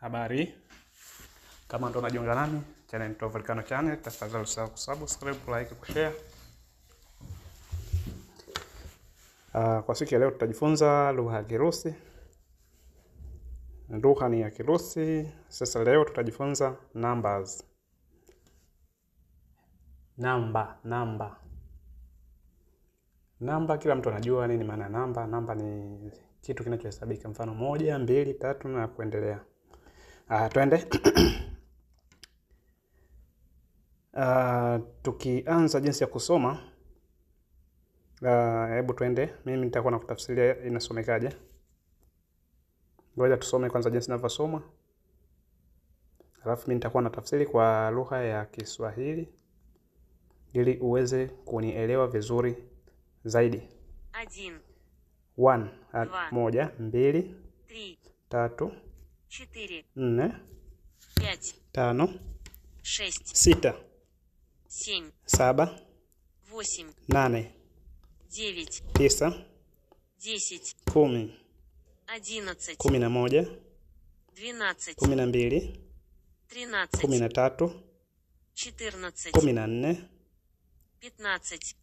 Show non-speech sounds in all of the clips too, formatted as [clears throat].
Habari, kama ndo unajiunga nami, channel ni Volcano Channel, tafadhali usahau kusubscribe, like, kushare. Uh, kwa siku ya leo tutajifunza lugha ya Kirusi. Lugha ni ya Kirusi. Sasa leo tutajifunza numbers. Namba, namba, namba, kila mtu anajua nini maana ya namba. Namba ni kitu kinachohesabika, mfano moja, mbili, tatu na kuendelea. Uh, twende uh, [clears throat] tukianza jinsi ya kusoma ah, hebu uh, twende, mimi nitakuwa na kutafsiria inasomekaje. Ngoja tusome kwanza jinsi ninavyosoma, alafu mimi nitakuwa na tafsiri kwa lugha ya Kiswahili ili uweze kunielewa vizuri zaidi. One. One. Moja, mbili, Three. tatu 4, 4 5 5 6 6 7 7 8 8 9 9 10 10 11 11 12 12 13 13 14 14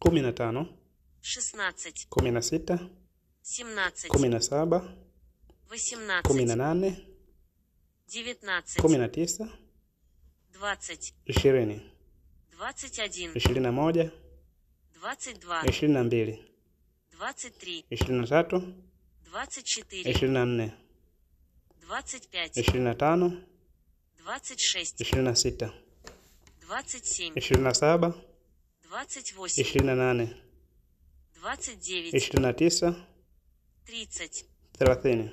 15 15 16 16 17 18 18 19. Kumi na tisa. 20. Ishirini. 21. Ishirini na moja. 22. Ishirini na mbili. 23. Ishirini na tatu. 24. Ishirini na nne. 25. Ishirini na tano. 26. Ishirini na sita. 27. Ishirini na saba. 28. Ishirini na nane. 29. Ishirini na tisa. 30. Thelathini.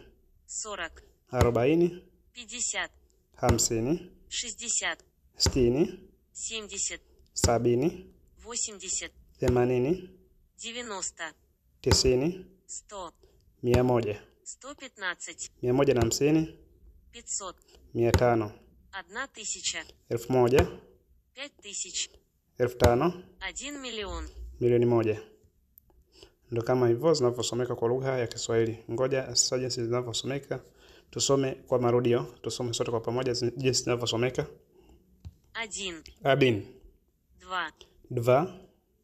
40. Arobaini. 50 50 60 60 70 70 80 80 90 90 100 100 115 150 500 500 1 тисяча 1000 5 тисяч 1500 1 мільйон мільйон 1 Ndo kama hivyo zinavyosomeka kwa lugha ya Kiswahili. Ngoja sasa jinsi zinavyosomeka tusome kwa marudio, tusome sote kwa pamoja jinsi zinavyosomeka. Один. Один. Два. Два.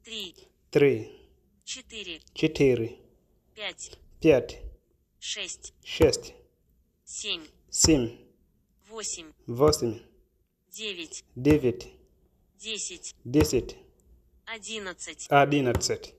Три. Три. Четыре. Четыре. Пять. Пять. Шесть. Шесть. Семь. Семь. Восемь. Восемь. Девять. Девять. Десять. Десять. Одиннадцать. Одиннадцать.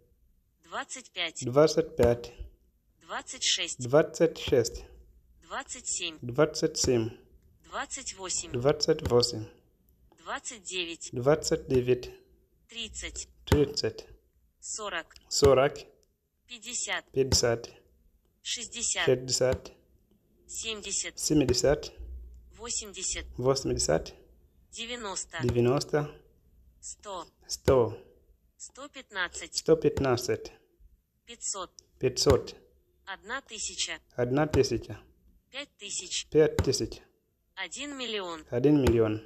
двадцать двадцать двадцать двадцать двадцать двадцать пять пять шесть шесть семь семь двадцать восемь двадцать восемь двадцать девять двадцать девять тридцать тридцать сорок сорок пятьдесят пятьдесят шестьдесят шестьдесят семьдесят семьдесят восемьдесят восемьдесят девяносто девяносто сто сто сто пятнадцать сто пятнадцать пятьсот. Пятьсот. Одна тысяча. Одна тысяча. Пять тысяч. Пять тысяч. Один миллион. Один миллион.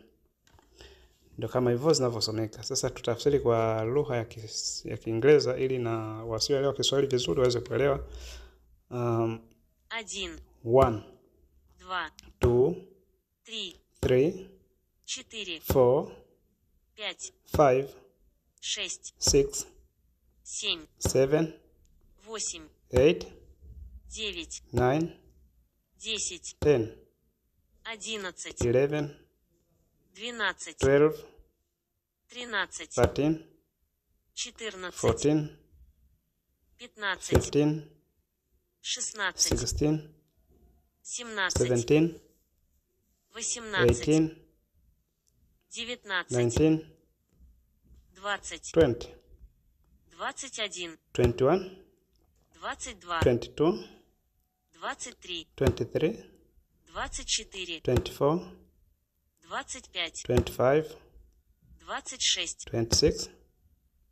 Ndio kama hivyo zinavyosomeka. Sasa tutafsiri kwa lugha ya, kis, ya Kiingereza ili na wasioelewa Kiswahili vizuri waweze kuelewa. Um, восемь, eight, девять, nine, десять, ten, одиннадцать, eleven, двенадцать, twelve, тринадцать, thirteen, четырнадцать, fourteen, пятнадцать, fifteen, шестнадцать, sixteen, семнадцать, seventeen, восемнадцать, eighteen, девятнадцать, nineteen, двадцать, twenty, двадцать один, twenty one. 22, 22 23, 23, 24, 24, 25, 25, 26, 26,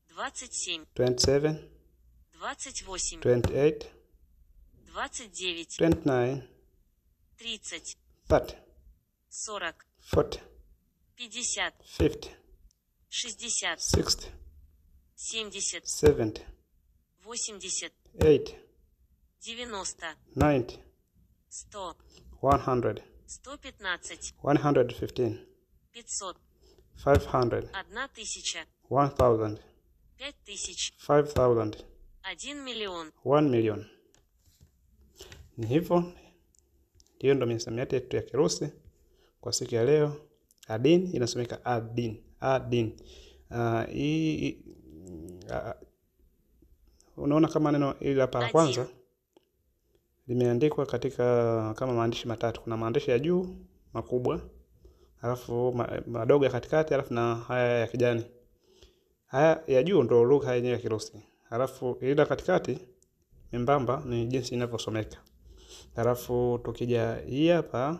27, 27, 28, 28, 29, 29, 30, 30, 40, 40, 50, 50, 60, 60, 70, 70, 80, 80 90, 90 100, 100 115, 115 500, 500 1000, 1000 5000, 5000 1 million. 1 million. Ni hivyo, hiyo ndo misamiati yetu ya Kirusi kwa siku ya leo. Adin inasomeka adin, adin. Uh, ah, i, i, uh, ah, unaona kama neno ili hapa la kwanza limeandikwa katika kama maandishi matatu. Kuna maandishi ya juu makubwa, alafu madogo ya katikati, alafu na haya ya kijani. Haya ya juu ndio lugha yenyewe ya Kirusi, alafu ile ya katikati membamba ni jinsi inavyosomeka. Alafu tukija hii hapa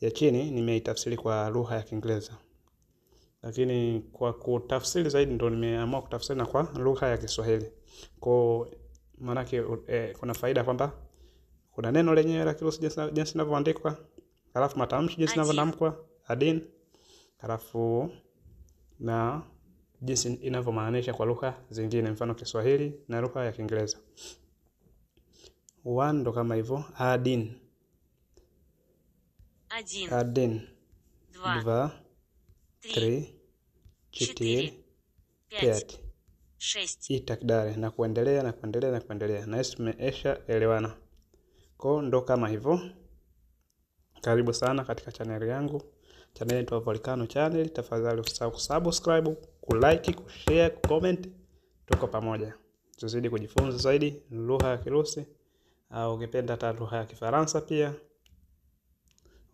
ya chini nimeitafsiri kwa lugha ya Kiingereza, lakini kwa kutafsiri zaidi ndo nimeamua kutafsiri na kwa lugha ya Kiswahili. Kwa maanake eh, kuna faida kwamba kuna neno lenyewe la kirusi jinsi linavyoandikwa, alafu matamshi jinsi linavyotamkwa ah, adin, halafu na jinsi inavyomaanisha kwa lugha zingine, mfano Kiswahili na lugha ya Kiingereza. ndo kama hivyo adin adin один два, два, три, 6 takdari na kuendelea na kuendelea na kuendelea, na hisi tumeesha elewana. Kwa ndo kama hivyo, karibu sana katika chaneli yangu, chaneli inaitwa Volcano Channel. Tafadhali usisahau kusubscribe, kulike, kushare, kucomment. Tuko pamoja, tuzidi kujifunza zaidi lugha ya Kirusi au ah, ukipenda hata lugha ya Kifaransa pia,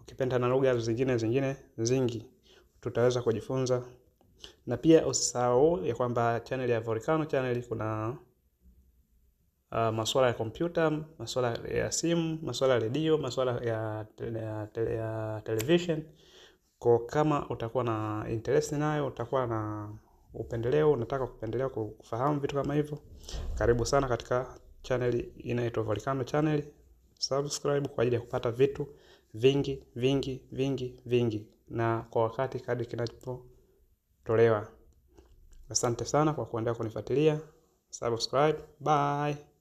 ukipenda na lugha zingine zingine zingi, tutaweza kujifunza na pia usisahau ya kwamba channel ya Volcano channel kuna uh, ah, masuala ya kompyuta, masuala ya simu, masuala ya redio, masuala ya, tele, ya, tele, ya television. Kwa kama utakuwa na interest nayo, utakuwa na upendeleo, unataka kupendelea kufahamu vitu kama hivyo, karibu sana katika channel inaitwa Volcano channel. Subscribe kwa ajili ya kupata vitu vingi vingi vingi vingi, na kwa wakati kadri kinachopo tolewa. Asante sana kwa kuendelea kunifuatilia. Subscribe. Bye.